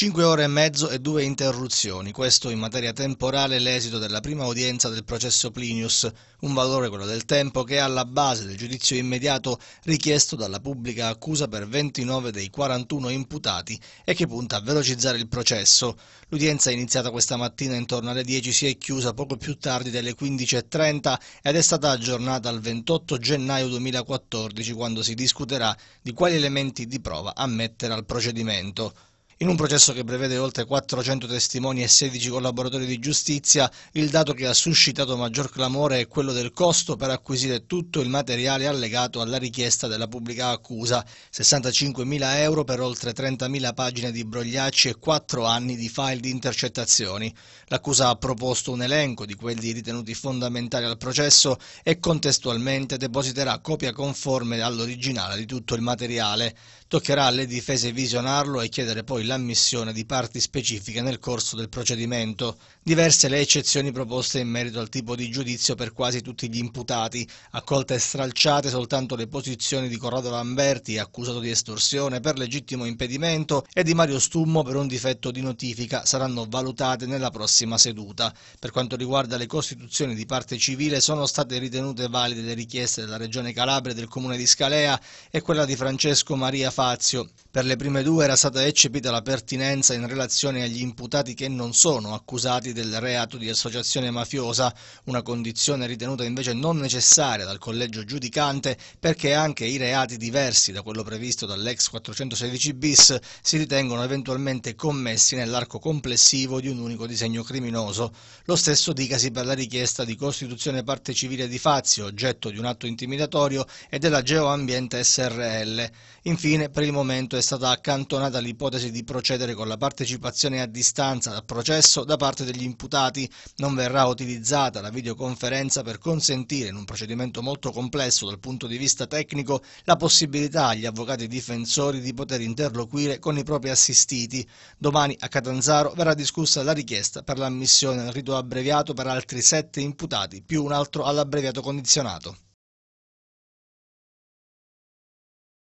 5 ore e mezzo e due interruzioni, questo in materia temporale l'esito della prima udienza del processo Plinius, un valore quello del tempo che è alla base del giudizio immediato richiesto dalla pubblica accusa per 29 dei 41 imputati e che punta a velocizzare il processo. L'udienza è iniziata questa mattina intorno alle 10 si è chiusa poco più tardi delle 15.30 ed è stata aggiornata al 28 gennaio 2014 quando si discuterà di quali elementi di prova ammettere al procedimento. In un processo che prevede oltre 400 testimoni e 16 collaboratori di giustizia, il dato che ha suscitato maggior clamore è quello del costo per acquisire tutto il materiale allegato alla richiesta della pubblica accusa, 65.000 euro per oltre 30.000 pagine di brogliacci e 4 anni di file di intercettazioni. L'accusa ha proposto un elenco di quelli ritenuti fondamentali al processo e contestualmente depositerà copia conforme all'originale di tutto il materiale. Toccherà alle difese visionarlo e chiedere poi l'ammissione di parti specifiche nel corso del procedimento. Diverse le eccezioni proposte in merito al tipo di giudizio per quasi tutti gli imputati, accolte e stralciate soltanto le posizioni di Corrado Lamberti, accusato di estorsione per legittimo impedimento, e di Mario Stummo per un difetto di notifica, saranno valutate nella prossima seduta. Per quanto riguarda le costituzioni di parte civile, sono state ritenute valide le richieste della Regione Calabria, del Comune di Scalea e quella di Francesco Maria Fazio. Per le prime due era stata eccepita la la pertinenza in relazione agli imputati che non sono accusati del reato di associazione mafiosa, una condizione ritenuta invece non necessaria dal collegio giudicante perché anche i reati diversi da quello previsto dall'ex 416 bis si ritengono eventualmente commessi nell'arco complessivo di un unico disegno criminoso. Lo stesso dicasi per la richiesta di costituzione parte civile di Fazio, oggetto di un atto intimidatorio, e della Geoambiente SRL. Infine, per il momento è stata accantonata l'ipotesi di procedere con la partecipazione a distanza al processo da parte degli imputati, non verrà utilizzata la videoconferenza per consentire in un procedimento molto complesso dal punto di vista tecnico la possibilità agli avvocati difensori di poter interloquire con i propri assistiti. Domani a Catanzaro verrà discussa la richiesta per l'ammissione al rito abbreviato per altri sette imputati più un altro all'abbreviato condizionato.